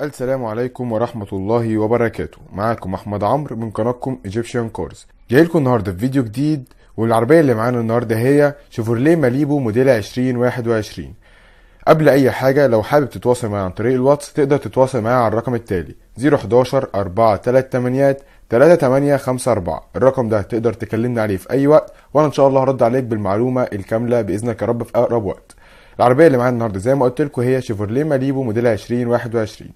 السلام عليكم ورحمة الله وبركاته معاكم أحمد عمرو من قناتكم ايجيبشن جاي جايلكم النهاردة في فيديو جديد والعربية اللي معانا النهاردة هي شيفورليه ماليبو موديل 2021 قبل أي حاجة لو حابب تتواصل معايا عن طريق الواتس تقدر تتواصل معايا على الرقم التالي 011 438 3854 الرقم ده تقدر تكلمني عليه في أي وقت وأنا إن شاء الله هرد عليك بالمعلومة الكاملة بإذنك يا رب في أقرب وقت العربية اللي معانا النهارده زي ما قلت لكم هي شيفورليه ماليبو موديل 2021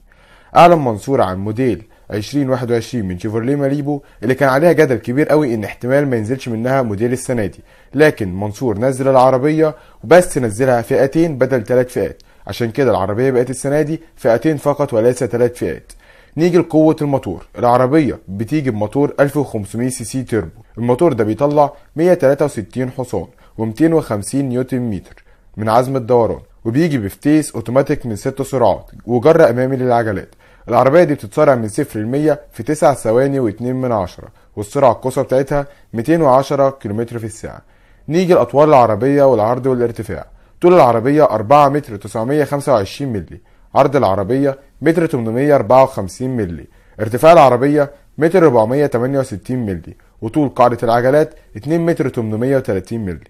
أعلن منصور عن موديل 2021 من شيفرلي ماريبو اللي كان عليها جدل كبير قوي ان احتمال ما ينزلش منها موديل السنه دي لكن منصور نزل العربيه وبس نزلها فئتين بدل ثلاث فئات عشان كده العربيه بقت السنه دي فئتين فقط وليس ثلاث فئات نيجي لقوة الموتور العربية بتيجي بموتور 1500 سي سي تيربو الموتور ده بيطلع 163 حصان و250 نيوتن متر من عزم الدوران وبيجي بفتيس اوتوماتيك من ست سرعات وجر امامي للعجلات العربية دي بتتسارع من صفر 100 في 9 ثواني واتنين من عشرة والسرعة القصوى بتاعتها 210 كيلومتر في الساعة نيجي لأطوال العربية والعرض والارتفاع طول العربية 4 متر 925 مللي عرض العربية متر 854 مللي ارتفاع العربية متر 468 مللي وطول قاعدة العجلات 2 متر 830 مللي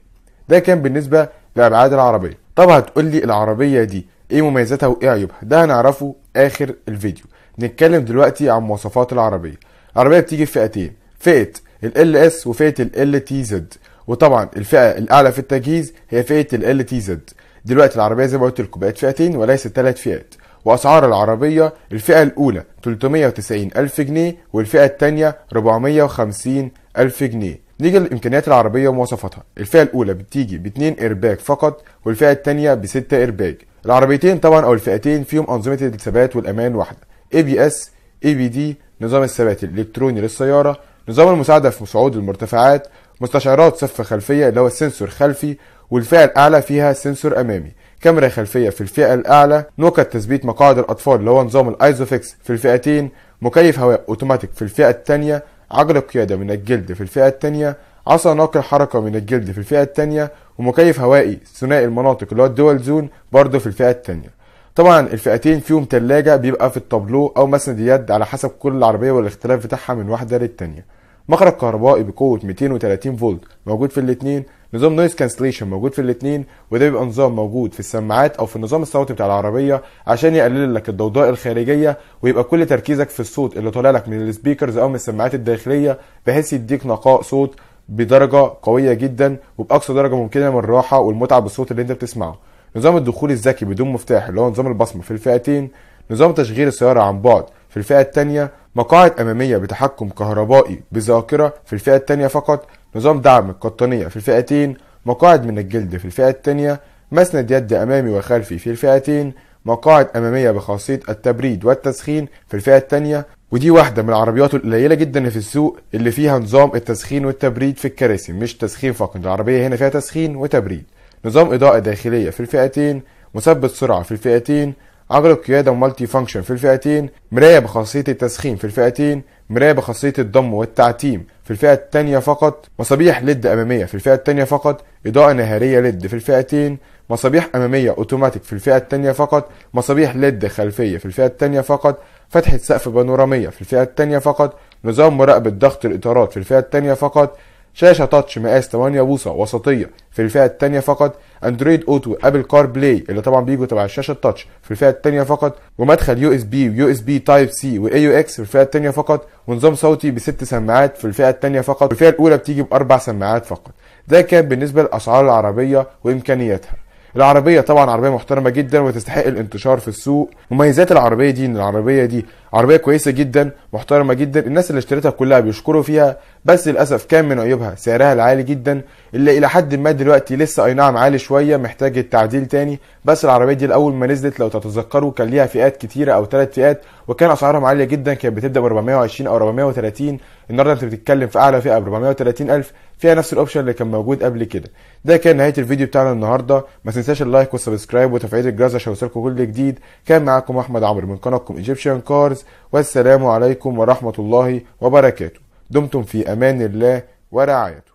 ده كان بالنسبة لأبعاد العربية طب هتقول لي العربية دي ايه مميزاتها وايه عيوبها ده هنعرفه اخر الفيديو نتكلم دلوقتي عن مواصفات العربية العربية بتيجي في فئتين فئة ال اس وفئة ال تي زد وطبعا الفئة الاعلى في التجهيز هي فئة ال تي زد دلوقتي العربية زي ما قلت لكم بقت فئتين وليست ثلاث فئات وأسعار العربية الفئة الأولى 390 ألف جنيه والفئة الثانية 450 ألف جنيه نيجي لامكانيات العربيه ومواصفاتها الفئه الاولى بتيجي باتنين ايرباك فقط والفئه الثانيه بستة ايرباك العربيتين طبعا او الفئتين فيهم انظمه الثبات والامان واحده اي بي اس اي بي دي نظام الثبات الالكتروني للسياره نظام المساعده في صعود المرتفعات مستشعرات صف خلفيه اللي هو السنسور خلفي والفئه الاعلى فيها سنسور امامي كاميرا خلفيه في الفئه الاعلى نقط تثبيت مقاعد الاطفال اللي هو نظام الايزوفيكس في الفئتين مكيف هواء اوتوماتيك في الفئه الثانيه عجل قيادة من الجلد في الفئة الثانية عصا ناقل حركة من الجلد في الفئة الثانية ومكيف هوائي ثنائي المناطق اللي هو الدول زون برضه في الفئة الثانية طبعا الفئتين فيهم تلاجة بيبقى في الطابلو او مسند يد على حسب كل عربية والاختلاف بتاعها من واحدة للتانية مخرج كهربائي بقوه 230 فولت موجود في الاثنين نظام نويز كانسليشن موجود في الاثنين وده بيبقى نظام موجود في السماعات او في النظام الصوتي بتاع العربيه عشان يقلل لك الضوضاء الخارجيه ويبقى كل تركيزك في الصوت اللي طالع لك من السبيكرز او من السماعات الداخليه بحيث يديك نقاء صوت بدرجه قويه جدا وباقصى درجه ممكنه من الراحه والمتعه بالصوت اللي انت بتسمعه نظام الدخول الذكي بدون مفتاح اللي هو نظام البصمه في الفئتين نظام تشغيل السياره عن بعد في الفئه الثانيه مقاعد أمامية بتحكم كهربائي بذاكرة في الفئة الثانية فقط نظام دعم القطنية في الفئتين مقاعد من الجلد في الفئة الثانية مسند يد أمامي وخلفي في الفئتين مقاعد أمامية بخاصية التبريد والتسخين في الفئة الثانية ودي واحدة من العربيات القليلة جدا في السوق اللي فيها نظام التسخين والتبريد في الكراسي مش تسخين فقط العربية هنا فيها تسخين وتبريد نظام إضاءة داخلية في الفئتين مثبت سرعة في الفئتين عجل القيادة مالتي فانكشن في الفئتين مراية بخاصية التسخين في الفئتين مراية بخاصية الضم والتعتيم في الفئة التانية فقط مصابيح ليد أمامية في الفئة التانية فقط إضاءة نهارية ليد في الفئتين مصابيح أمامية أوتوماتيك في الفئة التانية فقط مصابيح ليد خلفية في الفئة التانية فقط فتحة سقف بانورامية في الفئة التانية فقط نظام مراقبة ضغط الإطارات في الفئة التانية فقط شاشة تاتش مقاس 8 بوصة وسطية في الفئة الثانية فقط اندرويد اوتو ابل كار بلاي اللي طبعا بيجوا تبع الشاشة التاتش في الفئة الثانية فقط ومدخل يو اس بي ويو اس بي تايب سي واي يو اكس في الفئة الثانية فقط ونظام صوتي بست سماعات في الفئة الثانية فقط والفئة الأولى بتيجي بأربع سماعات فقط ده كان بالنسبة لأسعار العربية وإمكانياتها العربية طبعا عربية محترمة جدا وتستحق الانتشار في السوق مميزات العربية دي ان العربية دي عربيه كويسه جدا محترمه جدا الناس اللي اشتريتها كلها بيشكروا فيها بس للاسف كان من عيوبها سعرها العالي جدا اللي الى حد ما دلوقتي لسه اي نعم عالي شويه محتاج التعديل تاني بس العربيه دي الاول ما نزلت لو تتذكروا كان ليها فئات كتيره او ثلاث فئات وكان اسعارهم عاليه جدا كانت بتبدا ب 420 او 430 النهارده انت بتتكلم في اعلى فئه ب 430 الف فيها نفس الاوبشن اللي كان موجود قبل كده ده كان نهايه الفيديو بتاعنا النهارده ما تنساش اللايك والسبسكرايب وتفعيل الجرس عشان يوصلكم كل جديد كان معاكم احمد عمرو من قناتكم ايجيبشن كارز الجواز والسلام عليكم ورحمة الله وبركاته دمتم في أمان الله ورعايته